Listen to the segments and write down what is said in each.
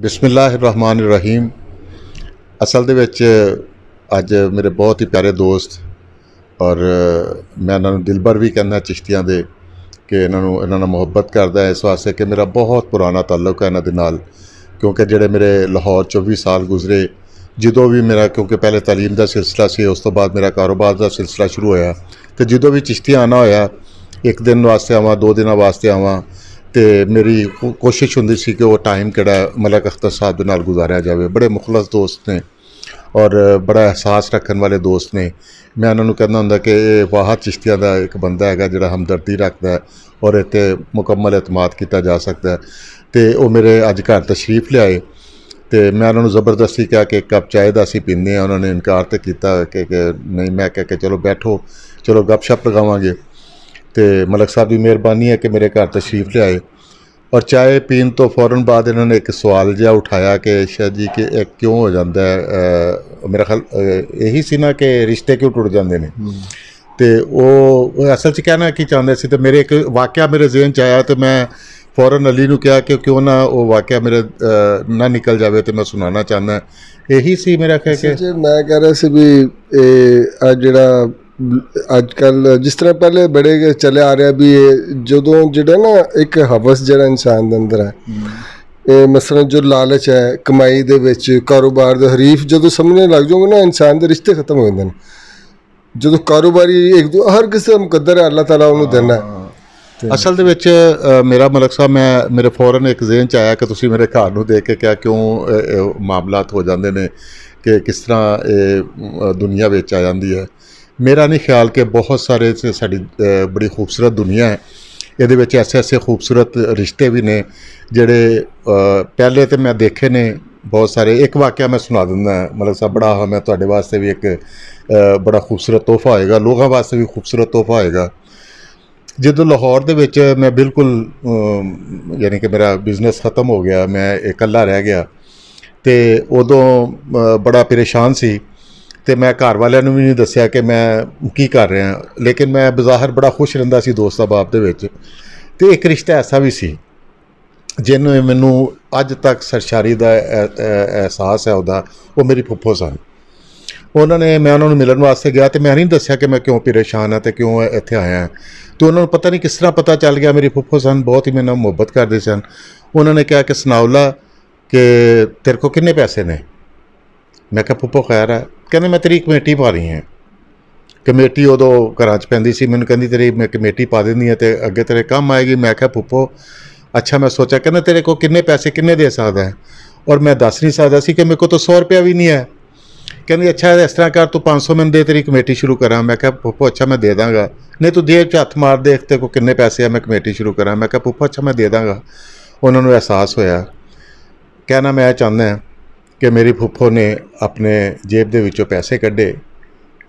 ਬਿਸਮਿਲ੍ਲਾਹਿਰ ਰਹੀਮ ਅਸਲ ਦੇ ਵਿੱਚ ਅੱਜ ਮੇਰੇ ਬਹੁਤ ਹੀ ਪਿਆਰੇ ਦੋਸਤ ਔਰ ਮੈਂ ਇਹਨਾਂ ਨੂੰ ਦਿਲਬਰ ਵੀ ਕਹਿੰਦਾ ਚਿਸ਼ਤੀਆਂ ਦੇ ਕਿ ਇਹਨਾਂ ਨੂੰ ਇਹਨਾਂ ਨਾਲ ਮੁਹੱਬਤ ਕਰਦਾ ਇਸ ਵਾਸਤੇ ਕਿ ਮੇਰਾ ਬਹੁਤ ਪੁਰਾਣਾ ਤਾਲੁਕ ਹੈ ਇਹਨਾਂ ਦੇ ਨਾਲ ਕਿਉਂਕਿ ਜਿਹੜੇ ਮੇਰੇ ਲਾਹੌਰ 24 ਸਾਲ ਗੁਜ਼ਰੇ ਜਦੋਂ ਵੀ ਮੇਰਾ ਕਿਉਂਕਿ ਪਹਿਲੇ تعلیم ਦਾ ਸਿਲਸਿਲਾ ਸੀ ਉਸ ਤੋਂ ਬਾਅਦ ਮੇਰਾ ਕਾਰੋਬਾਰ ਦਾ ਸਿਲਸਿਲਾ ਸ਼ੁਰੂ ਹੋਇਆ ਤੇ ਜਦੋਂ ਵੀ ਚਿਸ਼ਤੀਆਂ ਆਣਾ ਹੋਇਆ ਇੱਕ ਦਿਨ ਵਾਸਤੇ ਆਵਾਂ ਦੋ ਦਿਨਾਂ ਵਾਸਤੇ ਆਵਾਂ ਤੇ ਮੇਰੀ ਕੋਸ਼ਿਸ਼ ਹੁੰਦੀ ਸੀ ਕਿ ਉਹ ਟਾਈਮ ਕਿਹੜਾ ਮਲਕ ਅਖਤਰ ਸਾਹਿਬ ਦੇ ਨਾਲ ਗੁਜ਼ਾਰਿਆ ਜਾਵੇ ਬੜੇ ਮੁਖਲਸ ਦੋਸਤ ਨੇ ਔਰ ਬੜਾ ਅਹਿਸਾਸ ਰੱਖਣ ਵਾਲੇ ਦੋਸਤ ਨੇ ਮੈਂ ਉਹਨਾਂ ਨੂੰ ਕਹਿੰਦਾ ਹੁੰਦਾ ਕਿ ਇਹ ਵਾਹਦ ਚਿਸ਼ਤੀਆਂ ਦਾ ਇੱਕ ਬੰਦਾ ਹੈਗਾ ਜਿਹੜਾ ਹਮਦਰਦੀ ਰੱਖਦਾ ਔਰ ਇਤੇ ਮੁਕੰਮਲ ਇਤਮਾਦ ਕੀਤਾ ਜਾ ਸਕਦਾ ਤੇ ਉਹ ਮੇਰੇ ਅੱਜ ਘਰ ਤਸ਼ਰੀਫ ਲਿਆਏ ਤੇ ਮੈਂ ਉਹਨਾਂ ਨੂੰ ਜ਼ਬਰਦਸਤੀ ਕਿਹਾ ਕਿ ਕੱਪ ਚਾਹ ਦਾ ਅਸੀਂ ਪੀਂਦੇ ਆ ਉਹਨਾਂ ਨੇ ਇਨਕਾਰ ਤੇ ਕੀਤਾ ਕਿ ਨਹੀਂ ਮੈਂ ਕਿਹਾ ਕਿ ਚਲੋ ਬੈਠੋ ਚਲੋ ਗੱਪਸ਼ਪ ਲਗਾਵਾਂਗੇ ਤੇ ਮਲਕ ਸਾਹਿਬ ਦੀ ਮਿਹਰਬਾਨੀ ਹੈ ਕਿ ਮੇਰੇ ਘਰ ਤਸ਼ਰੀਫ ਲਿਆਏ ਔਰ ਚਾਹੇ ਪੀਣ ਤੋਂ ਫੌਰਨ ਬਾਅਦ ਇਹਨਾਂ ਨੇ ਇੱਕ ਸਵਾਲ ਜਿਹਾ ਉਠਾਇਆ ਕਿ ਸ਼ਾਹ ਜੀ ਕਿ ਇਹ ਕਿਉਂ ਹੋ ਜਾਂਦਾ ਹੈ ਮੇਰਾ ਖਿਆਲ ਇਹੀ ਸੀ ਨਾ ਕਿ ਰਿਸ਼ਤੇ ਕਿਉਂ ਟੁੱਟ ਜਾਂਦੇ ਨੇ ਤੇ ਉਹ ਅਸਲ 'ਚ ਕਹਿਣਾ ਕੀ ਚਾਹੁੰਦੇ ਸੀ ਤੇ ਮੇਰੇ ਇੱਕ ਵਾਕਿਆ ਮੇਰੇ ਜ਼ਿਹਨ 'ਚ ਆਇਆ ਤੇ ਮੈਂ ਫੌਰਨ ਅਲੀ ਨੂੰ ਕਿਹਾ ਕਿ ਕਿਉਂ ਨਾ ਉਹ ਵਾਕਿਆ ਮੇਰੇ ਨਾ ਨਿਕਲ ਜਾਵੇ ਤੇ ਮੈਂ ਸੁਣਾਉਣਾ ਚਾਹੁੰਦਾ ਇਹੀ ਸੀ ਮੇਰਾ ਖਿਆਲ ਕਿ ਮੈਂ ਕਹਿ ਰਿਹਾ ਸੀ ਵੀ ਇਹ ਆ ਜਿਹੜਾ ਅੱਜ ਕੱਲ ਜਿਸ ਤਰ੍ਹਾਂ ਪਹਿਲੇ ਬੜੇ ਚਲੇ ਆ ਰਿਹਾ ਵੀ ਜਦੋਂ ਜਿਹੜਾ ਨਾ ਇੱਕ ਹਵਸ ਜਿਹੜਾ ਇਨਸਾਨ ਦੇ ਅੰਦਰ ਹੈ ਇਹ ਮਸਲਾ ਜੋ ਲਾਲਚ ਹੈ ਕਮਾਈ ਦੇ ਵਿੱਚ ਕਾਰੋਬਾਰ ਦੇ ਹਰੀਫ ਜਦੋਂ ਸਮਝਣ ਲੱਗ ਜਾਓਗੇ ਨਾ ਇਨਸਾਨ ਦੇ ਰਿਸ਼ਤੇ ਖਤਮ ਹੋ ਜਾਂਦੇ ਨੇ ਜਦੋਂ ਕਾਰੋਬਾਰੀ ਇੱਕ ਦੋ ਹਰ ਕਿਸੇ ਦਾ ਮੁਕੱਦਰ ਹੈ ਅੱਲਾਹ ਤਾਲਾ ਉਹਨੂੰ ਦੇਣਾ ਹੈ ਅਸਲ ਦੇ ਵਿੱਚ ਮੇਰਾ ਮਲਕ ਸਾਹਿਬ ਮੈਂ ਮੇਰੇ ਫੌਰਨ ਇੱਕ ਜ਼ੇਨ ਚ ਆਇਆ ਕਿ ਤੁਸੀਂ ਮੇਰੇ ਘਰ ਨੂੰ ਦੇਖ ਕੇ ਕਿਹਾ ਕਿਉਂ ਮਾਮਲਾਤ ਹੋ ਜਾਂਦੇ ਨੇ ਕਿ ਕਿਸ ਤਰ੍ਹਾਂ ਇਹ ਦੁਨੀਆ ਵਿੱਚ ਆ ਜਾਂਦੀ ਹੈ ਮੇਰਾ ਨਹੀਂ ਖਿਆਲ ਕਿ ਬਹੁਤ ਸਾਰੇ ਸਾਡੀ ਬੜੀ ਖੂਬਸੂਰਤ ਦੁਨੀਆ ਹੈ ਇਹਦੇ ਵਿੱਚ ਐਸੇ ਐਸੇ ਖੂਬਸੂਰਤ ਰਿਸ਼ਤੇ ਵੀ ਨੇ ਜਿਹੜੇ ਪਹਿਲੇ ਤੇ ਮੈਂ ਦੇਖੇ ਨੇ ਬਹੁਤ ਸਾਰੇ ਇੱਕ ਵਾਕਿਆ ਮੈਂ ਸੁਣਾ ਦਿੰਦਾ ਮਲਕ ਸਾਹਿਬ ਬੜਾ ਹੋ ਮੈਂ ਤੁਹਾਡੇ ਵਾਸਤੇ ਵੀ ਇੱਕ ਬੜਾ ਖੂਬਸੂਰਤ ਤੋਹਫਾ ਹੋਏਗਾ ਲੋਕਾਂ ਵਾਸਤੇ ਵੀ ਖੂਬਸੂਰਤ ਤੋਹਫਾ ਹੋਏਗਾ ਜਦੋਂ ਲਾਹੌਰ ਦੇ ਵਿੱਚ ਮੈਂ ਬਿਲਕੁਲ ਯਾਨੀ ਕਿ ਮੇਰਾ ਬਿਜ਼ਨਸ ਖਤਮ ਹੋ ਗਿਆ ਮੈਂ ਇਕੱਲਾ ਰਹਿ ਗਿਆ ਤੇ ਉਦੋਂ ਬੜਾ ਪਰੇਸ਼ਾਨ ਸੀ ਤੇ ਮੈਂ ਘਰ ਵਾਲਿਆਂ ਨੂੰ ਵੀ ਨਹੀਂ ਦੱਸਿਆ ਕਿ ਮੈਂ ਕੀ ਕਰ ਰਿਹਾ ਲੇਕਿਨ ਮੈਂ ਬਜ਼ਾਹਰ ਬੜਾ ਖੁਸ਼ ਰਹਿੰਦਾ ਸੀ ਦੋਸਤਾਂ ਬਾਪ ਦੇ ਵਿੱਚ ਤੇ ਇੱਕ ਰਿਸ਼ਤਾ ਐਸਾ ਵੀ ਸੀ ਜਿਹਨੂੰ ਮੈਨੂੰ ਅੱਜ ਤੱਕ ਸਰਸ਼ਾਰੀ ਦਾ ਅਹਿਸਾਸ ਹੈ ਉਹਦਾ ਉਹ ਮੇਰੀ ਫੁੱਫੋ ਸਨ ਉਹਨਾਂ ਨੇ ਮੈਂ ਉਹਨਾਂ ਨੂੰ ਮਿਲਣ ਵਾਸਤੇ ਗਿਆ ਤੇ ਮੈਂ ਨਹੀਂ ਦੱਸਿਆ ਕਿ ਮੈਂ ਕਿਉਂ ਪਰੇਸ਼ਾਨ ਹਾਂ ਤੇ ਕਿਉਂ ਇੱਥੇ ਆਇਆ ਹਾਂ ਤੇ ਉਹਨਾਂ ਨੂੰ ਪਤਾ ਨਹੀਂ ਕਿਸ ਤਰ੍ਹਾਂ ਪਤਾ ਚੱਲ ਗਿਆ ਮੇਰੀ ਫੁੱਫੋ ਸਨ ਬਹੁਤ ਹੀ ਮੇਰੇ ਨਾਲ ਮੁਹੱਬਤ ਕਰਦੇ ਸਨ ਉਹਨਾਂ ਨੇ ਕਿਹਾ ਕਿ ਸਨਾਉਲਾ ਕਿ ਤੇਰੇ ਕੋ ਕਿੰਨੇ ਪੈਸੇ ਨੇ ਮੈਂ ਕਿਹਾ ਫੁੱਫੋ ਖੈਰ ਹੈ ਕਹਿੰਦੇ ਮੈਂ ਤੇਰੀ ਕਮੇਟੀ ਪਾ ਰਹੀ ਹਾਂ ਕਮੇਟੀ ਉਦੋਂ ਘਰਾਂ 'ਚ ਪੈਂਦੀ ਸੀ ਮੈਨੂੰ ਕਹਿੰਦੀ ਤੇਰੀ ਮੈਂ ਕਮੇਟੀ ਪਾ ਦਿੰਦੀ ਹਾਂ ਤੇ ਅੱਗੇ ਤੇਰੇ ਕੰਮ ਆਏਗੀ ਮੈਂ ਕਿਹਾ ਪੁੱਪੋ ਅੱਛਾ ਮੈਂ ਸੋਚਿਆ ਕਹਿੰਦਾ ਤੇਰੇ ਕੋ ਕਿੰਨੇ ਪੈਸੇ ਕਿੰਨੇ ਦੇ ਸਕਦਾ ਔਰ ਮੈਂ ਦੱਸ ਨਹੀਂ ਸਕਦਾ ਸੀ ਕਿ ਮੇਰੇ ਕੋ ਤਾਂ 100 ਰੁਪਿਆ ਵੀ ਨਹੀਂ ਹੈ ਕਹਿੰਦੀ ਅੱਛਾ ਇਸ ਤਰ੍ਹਾਂ ਕਰ ਤੂੰ 500 ਮੈਨੂੰ ਦੇ ਤੇਰੀ ਕਮੇਟੀ ਸ਼ੁਰੂ ਕਰਾਂ ਮੈਂ ਕਿਹਾ ਪੁੱਪੋ ਅੱਛਾ ਮੈਂ ਦੇ ਦਾਂਗਾ ਨਹੀਂ ਤੂੰ ਦੇ ਹੱਥ ਮਾਰ ਦੇਖ ਤੇ ਕੋ ਕਿੰਨੇ ਪੈਸੇ ਆ ਮੈਂ ਕਮੇਟੀ ਸ਼ੁਰੂ ਕਰਾਂ ਮੈਂ ਕਿਹਾ ਪੁੱਪੋ ਅੱਛਾ ਮੈਂ ਦੇ ਦਾਂਗਾ ਉਹਨਾਂ ਨੂੰ ਅਹਿਸਾਸ ਹੋਇਆ ਕਹਿੰਦਾ ਮੈਂ ਚਾਹੁੰਦਾ ਕਿ ਮੇਰੀ ਫੁੱਫੋ ਨੇ ਆਪਣੇ ਜੇਬ ਦੇ ਵਿੱਚੋਂ ਪੈਸੇ ਕੱਢੇ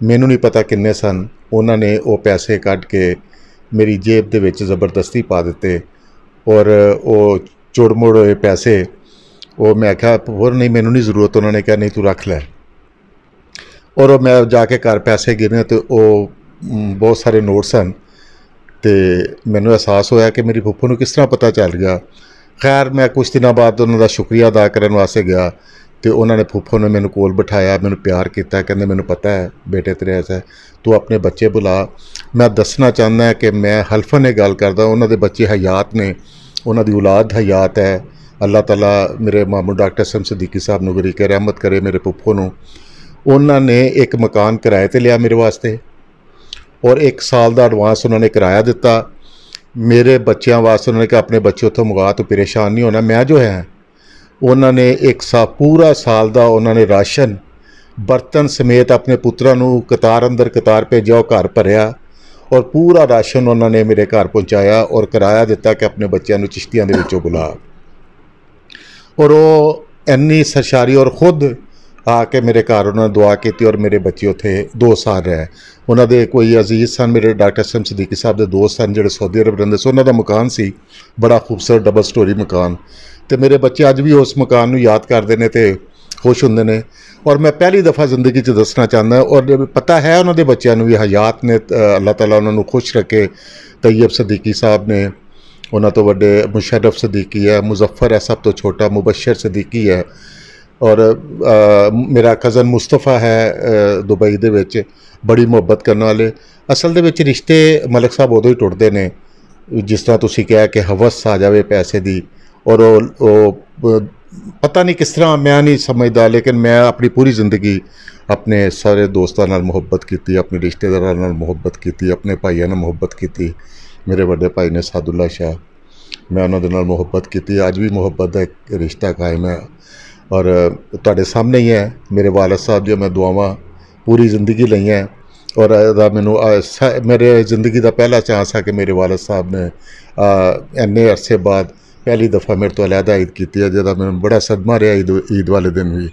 ਮੈਨੂੰ ਨਹੀਂ ਪਤਾ ਕਿੰਨੇ ਸਨ ਉਹਨਾਂ ਨੇ ਉਹ ਪੈਸੇ ਕੱਢ ਕੇ ਮੇਰੀ ਜੇਬ ਦੇ ਵਿੱਚ ਜ਼ਬਰਦਸਤੀ ਪਾ ਦਿੱਤੇ ਔਰ ਉਹ ਚੁੜਮੁੜ ਹੋਏ ਪੈਸੇ ਉਹ ਮੈਂ ਕਿਹਾ ਹੋਰ ਨਹੀਂ ਮੈਨੂੰ ਨਹੀਂ ਜ਼ਰੂਰਤ ਉਹਨਾਂ ਨੇ ਕਿਹਾ ਨਹੀਂ ਤੂੰ ਰੱਖ ਲੈ ਔਰ ਉਹ ਮੈਂ ਜਾ ਕੇ ਘਰ ਪੈਸੇ ਗਿਰਨੇ ਤੇ ਉਹ ਬਹੁਤ ਸਾਰੇ ਨੋਟਸ ਹਨ ਤੇ ਮੈਨੂੰ ਅਹਿਸਾਸ ਹੋਇਆ ਕਿ ਮੇਰੀ ਫੁੱਫੋ ਨੂੰ ਕਿਸ ਤਰ੍ਹਾਂ ਪਤਾ ਚੱਲ ਗਿਆ ਖੈਰ ਮੈਂ ਕੁਝ ਦਿਨਾਂ ਬਾਅਦ ਉਹਨਾਂ ਦਾ ਸ਼ੁਕਰੀਆ ਅਦਾ ਕਰਨ ਵਾਸਤੇ ਗਿਆ ਤੇ ਉਹਨਾਂ ਨੇ ਫੁੱਫੋ ਨੇ ਮੈਨੂੰ ਕੋਲ ਬਿਠਾਇਆ ਮੈਨੂੰ ਪਿਆਰ ਕੀਤਾ ਕਹਿੰਦੇ ਮੈਨੂੰ ਪਤਾ ਹੈ ਬੇਟੇ ਤੇਰੇ ਐਸਾ ਤੂੰ ਆਪਣੇ ਬੱਚੇ ਬੁਲਾ ਮੈਂ ਦੱਸਣਾ ਚਾਹੁੰਦਾ ਕਿ ਮੈਂ ਹਲਫਨ ਨੇ ਗੱਲ ਕਰਦਾ ਉਹਨਾਂ ਦੇ ਬੱਚੇ ਹਯਾਤ ਨੇ ਉਹਨਾਂ ਦੀ ਔਲਾਦ ਹਯਾਤ ਹੈ ਅੱਲਾਹ ਤਾਲਾ ਮੇਰੇ ਮਾਮੂ ਡਾਕਟਰ ਸਮ ਸਦੀਕੀ ਸਾਹਿਬ ਨੂੰ ਗਰੀ ਕੇ ਰਹਿਮਤ ਕਰੇ ਮੇਰੇ ਫੁੱਫੋ ਨੂੰ ਉਹਨਾਂ ਨੇ ਇੱਕ ਮਕਾਨ ਕਿਰਾਏ ਤੇ ਲਿਆ ਮੇਰੇ ਵਾਸਤੇ ਔਰ 1 ਸਾਲ ਦਾ ਐਡਵਾਂਸ ਉਹਨਾਂ ਨੇ ਕਿਰਾਇਆ ਦਿੱਤਾ ਮੇਰੇ ਬੱਚਿਆਂ ਵਾਸਤੇ ਉਹਨਾਂ ਨੇ ਕਿ ਆਪਣੇ ਬੱਚੇ ਉੱਥੋਂ ਮੁਗਾ ਤੋਂ ਪਰੇਸ਼ਾਨ ਨਹੀਂ ਹੋਣਾ ਮੈਂ ਜੋ ਹੈ ਉਹਨਾਂ ਨੇ ਇੱਕ ਸਾ ਪੂਰਾ ਸਾਲ ਦਾ ਉਹਨਾਂ ਨੇ ਰਾਸ਼ਨ ਬਰਤਨ ਸਮੇਤ ਆਪਣੇ ਪੁੱਤਰਾਂ ਨੂੰ ਕਤਾਰ ਅੰਦਰ ਕਤਾਰ ਭੇਜਿਆ ਉਹ ਘਰ ਭਰਿਆ ਔਰ ਪੂਰਾ ਰਾਸ਼ਨ ਉਹਨਾਂ ਨੇ ਮੇਰੇ ਘਰ ਪਹੁੰਚਾਇਆ ਔਰ ਕਿਰਾਇਆ ਦਿੱਤਾ ਕਿ ਆਪਣੇ ਬੱਚਿਆਂ ਨੂੰ ਚਿਸ਼ਤੀਆਂ ਦੇ ਵਿੱਚੋਂ ਬੁਲਾ ਔਰ ਉਹ ਇੰਨੀ ਸਰਸ਼ਾਰੀ ਔਰ ਖੁਦ ਆ ਕੇ ਮੇਰੇ ਘਰ ਉਹਨਾਂ ਨੇ ਦੁਆ ਕੀਤੀ ਔਰ ਮੇਰੇ ਬੱਚੇ ਉੱਥੇ 2 ਸਾਲ ਰਹੇ ਉਹਨਾਂ ਦੇ ਕੋਈ ਅਜ਼ੀਜ਼ ਸਨ ਮੇਰੇ ਡਾਕਟਰ ਸਮ ਸਦੀਕੀ ਸਾਹਿਬ ਦੇ ਦੋਸਤ ਸਨ ਜਿਹੜੇ ਸਾਊਦੀ ਅਰਬ ਰਹਿੰਦੇ ਸੀ ਉਹਨਾਂ ਦਾ ਮਕਾਨ ਸੀ ਬੜਾ ਖੂਬਸੂਰਤ ਡਬਲ ਸਟੋਰੀ ਮਕਾਨ ਤੇ ਮੇਰੇ ਬੱਚੇ ਅੱਜ ਵੀ ਉਸ ਮਕਾਨ ਨੂੰ ਯਾਦ ਕਰਦੇ ਨੇ ਤੇ ਖੁਸ਼ ਹੁੰਦੇ ਨੇ ਔਰ ਮੈਂ ਪਹਿਲੀ ਦਫਾ ਜ਼ਿੰਦਗੀ 'ਚ ਦੱਸਣਾ ਚਾਹੁੰਦਾ ਔਰ ਪਤਾ ਹੈ ਉਹਨਾਂ ਦੇ ਬੱਚਿਆਂ ਨੂੰ ਵੀ ਹਯਾਤ ਨੇ ਅੱਲਾਹ ਤਾਲਾ ਉਹਨਾਂ ਨੂੰ ਖੁਸ਼ ਰੱਖੇ ਤੈਯਬ ਸਦੀਕੀ ਸਾਹਿਬ ਨੇ ਉਹਨਾਂ ਤੋਂ ਵੱਡੇ ਮੁਸ਼ਰਫ ਸਦੀਕੀ ਹੈ ਮੁਜ਼ੱਫਰ ਹੈ ਸਭ ਤੋਂ ਛੋਟਾ ਮੁਬਸ਼ਰ ਸਦੀਕੀ ਹੈ ਔਰ ਮੇਰਾ ਕਜ਼ਨ ਮੁਸਤਫਾ ਹੈ ਦੁਬਈ ਦੇ ਵਿੱਚ ਬੜੀ ਮੁਹੱਬਤ ਕਰਨ ਵਾਲੇ ਅਸਲ ਦੇ ਵਿੱਚ ਰਿਸ਼ਤੇ ਮਲਕ ਸਾਹਿਬ ਉਦੋਂ ਹੀ ਟੁੱਟਦੇ ਨੇ ਜਿਸ ਤਰ੍ਹਾਂ ਤੁਸੀਂ ਕਿਹਾ ਕਿ ਹਵਸ ਆ ਜਾਵੇ ਪੈਸੇ ਦੀ ਔਰ ਉਹ ਪਤਾ ਨਹੀਂ ਕਿਸ ਤਰ੍ਹਾਂ ਮੈਂ ਨਹੀਂ ਸਮਝਦਾ ਲੇਕਿਨ ਮੈਂ ਆਪਣੀ ਪੂਰੀ ਜ਼ਿੰਦਗੀ ਆਪਣੇ ਸਾਰੇ ਦੋਸਤਾਂ ਨਾਲ ਮੁਹੱਬਤ ਕੀਤੀ ਆਪਣੇ ਰਿਸ਼ਤੇਦਾਰਾਂ ਨਾਲ ਮੁਹੱਬਤ ਕੀਤੀ ਆਪਣੇ ਭਾਈਆਂ ਨਾਲ ਮੁਹੱਬਤ ਕੀਤੀ ਮੇਰੇ ਵੱਡੇ ਭਾਈ ਨੇ ਸਾਦੁੱਲਾ ਸ਼ਾਹ ਮੈਂ ਉਹਨਾਂ ਦੇ ਨਾਲ ਮੁਹੱਬਤ ਕੀਤੀ ਅੱਜ ਵੀ ਮੁਹੱਬਤ ਦਾ ਇੱਕ ਰਿਸ਼ਤਾ ਕਾਇਮ ਹੈ ਔਰ ਤੁਹਾਡੇ ਸਾਹਮਣੇ ਹੀ ਹੈ ਮੇਰੇ ਵਾਲਦ ਸਾਹਿਬ ਜੀ ਮੈਂ ਦੁਆਵਾਂ ਪੂਰੀ ਜ਼ਿੰਦਗੀ ਲਈਆਂ ਔਰ ਦਾ ਮੈਨੂੰ ਮੇਰੇ ਜ਼ਿੰਦਗੀ ਦਾ ਪਹਿਲਾ ਚਾਂਸ ਆ ਕਿ ਮੇਰੇ ਵਾਲਦ ਸਾਹਿਬ ਨੇ ਐਨੇ ਅਰਸੇ ਬਾਅਦ ਪਹਿਲੀ ਦਫਾ ਮੇਰੇ ਤੋਂ ਅਲੱਗ ਈਦ ਕੀਤੀ ਹੈ ਜਿਹਦਾ ਮੈਨੂੰ ਬੜਾ ਸਦਮਾ ਰਿਹਾ ਈਦ ਵਾਲੇ ਦਿਨ ਵੀ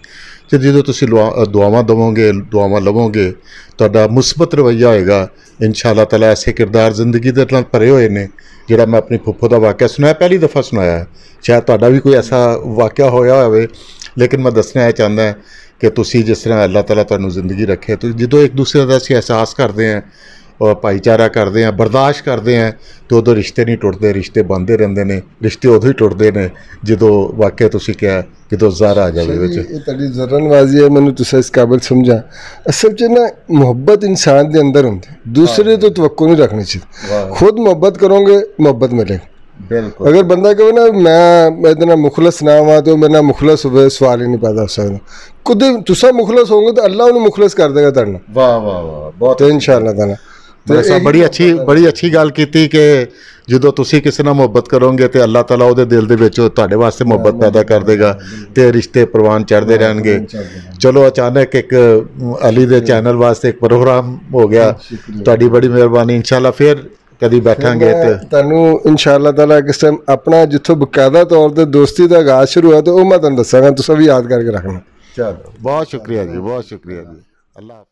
ਕਿ ਜਦੋਂ ਤੁਸੀਂ ਦੁਆਵਾਂ ਦਵੋਗੇ ਦੁਆਵਾਂ ਲਵੋਗੇ ਤੁਹਾਡਾ ਮੁਸਬਤ ਰਵਈਆ ਹੋਏਗਾ ਇਨਸ਼ਾਅੱਲਾ ਤਾਲਾ ਐਸੇ ਕਿਰਦਾਰ ਜ਼ਿੰਦਗੀ ਦੇ ਨਾਲ ਭਰੇ ਹੋਏ ਨੇ ਜਿਹੜਾ ਮੈਂ ਆਪਣੀ ਫੁੱਫੋ ਦਾ ਵਾਕਿਆ ਸੁਣਾਇਆ ਪਹਿਲੀ ਦਫਾ ਸੁਣਾਇਆ ਹੈ ਸ਼ਾਇਦ ਤੁਹਾਡਾ ਵੀ ਕੋਈ ਐਸਾ ਵਾਕਿਆ ਹੋਇਆ ਹੋਵੇ ਲੇਕਿਨ ਮੈਂ ਦੱਸਣਾ ਇਹ ਚਾਹੁੰਦਾ ਹਾਂ ਕਿ ਤੁਸੀਂ ਜਿਸ ਤਰ੍ਹਾਂ ਅੱਲਾਹ ਤਾਲਾ ਤੁਹਾਨੂੰ ਜ਼ਿੰਦਗੀ ਰੱਖੇ ਤੁਸੀਂ ਜਦੋਂ ਇੱਕ ਦੂਸਰੇ ਦਾ ਅਸੀਂ ਅਹਿਸਾਸ ਕਰਦੇ ਆਂ ਔਰ ਭਾਈਚਾਰਾ ਕਰਦੇ ਆ ਬਰਦਾਸ਼ਤ ਕਰਦੇ ਆ ਤੇ ਉਦੋਂ ਰਿਸ਼ਤੇ ਨਹੀਂ ਟੁੱਟਦੇ ਰਿਸ਼ਤੇ ਬੰਦੇ ਰਹਿੰਦੇ ਨੇ ਰਿਸ਼ਤੇ ਉਦੋਂ ਹੀ ਟੁੱਟਦੇ ਨੇ ਜਦੋਂ ਵਾਕਿਆ ਤੁਸੀਂ ਕਿਹਾ ਕਿਦੋਂ ਜ਼ਾਰ ਆ ਜਾਵੇ ਵਿੱਚ ਇਹ ਤੁਹਾਡੀ ਜ਼ਰਨਵਾਜ਼ੀ ਹੈ ਮੈਨੂੰ ਤੁਸੀਂ ਇਸ ਕਾਬਲ ਸਮਝਾ ਅਸਲ 'ਚ ਨਾ ਮੁਹੱਬਤ ਇਨਸਾਨ ਦੇ ਅੰਦਰ ਹੁੰਦੀ ਦੂਸਰੇ ਤੋਂ ਤਵੱਕੂ ਨਹੀਂ ਰੱਖਣੀ ਚਾਹੀਦੀ ਖੁਦ ਮੁਹੱਬਤ ਕਰੋਗੇ ਮੁਹੱਬਤ ਮਿਲੇਗੀ ਬਿਲਕੁਲ ਅਗਰ ਬੰਦਾ ਕਹੇ ਨਾ ਮੈਂ ਇਹਦੇ ਨਾਲ ਮੁਖਲਸ ਨਾ ਹਾਂ ਤੇ ਉਹ ਮੇਰੇ ਨਾਲ ਮੁਖਲਸ ਹੋਵੇ ਸਵਾਲ ਹੀ ਨਹੀਂ ਪੈਦਾ ਹੋ ਸਕਦਾ ਖੁਦ ਤੁਸੀਂ ਮੁਖਲਸ ਹੋਵੋਗੇ ਤਾਂ ਅੱਲਾਹ ਉਹਨੂੰ ਮੁਖਲਸ ਕਰ ਦੇਗਾ ਤੁਹਾਨੂੰ ਵਾਹ ਵਾਹ ਵਾਹ ਬਹੁਤ ਇਨਸ਼ਾਅੱਲਾ ਤਾਲਾ ਤੇ ਬੜੀ ਅੱਛੀ ਬੜੀ ਅੱਛੀ ਗੱਲ ਕੀਤੀ ਕਿ ਜਦੋਂ ਤੁਸੀਂ ਕਿਸੇ ਨਾਲ ਮੁਹੱਬਤ ਕਰੋਗੇ ਤੇ ਅੱਲਾਹ ਤਾਲਾ ਉਹਦੇ ਦਿਲ ਦੇ ਵਿੱਚ ਤੁਹਾਡੇ ਵਾਸਤੇ ਮੁਹੱਬਤ ਪੈਦਾ ਕਰ ਦੇਗਾ ਤੇ ਰਿਸ਼ਤੇ ਪ੍ਰਵਾਨ ਚੜਦੇ ਰਹਿਣਗੇ ਚਲੋ ਅਚਾਨਕ ਇੱਕ ਅਲੀ ਦੇ ਚੈਨਲ ਵਾਸਤੇ ਇੱਕ ਪ੍ਰੋਗਰਾਮ ਹੋ ਗਿਆ ਤੁਹਾਡੀ ਬੜੀ ਮਿਹਰਬਾਨੀ ਇਨਸ਼ਾਅੱਲਾ ਫਿਰ ਕਦੀ ਬੈਠਾਂਗੇ ਤੇ ਤੁਹਾਨੂੰ ਇਨਸ਼ਾਅੱਲਾ ਤਾਲਾ ਕਿਸ ਟਾਈਮ ਆਪਣਾ ਜਿੱਥੋਂ ਬਕਾਇਦਾ ਤੌਰ ਤੇ ਦੋਸਤੀ ਦਾ ਆਗਾਜ਼ ਸ਼ੁਰੂ ਹੋਇਆ ਤੇ ਉਹ ਮੈਂ ਤੁਹਾਨੂੰ ਦੱਸਾਂਗਾ ਤੁਸੀਂ ਵੀ ਯਾਦ ਕਰਕੇ ਰੱਖਣਾ ਚਲੋ ਬਹੁਤ ਸ਼ੁਕਰੀਆ ਜੀ ਬਹੁਤ ਸ਼ੁਕਰੀਆ ਜੀ ਅੱਲਾਹ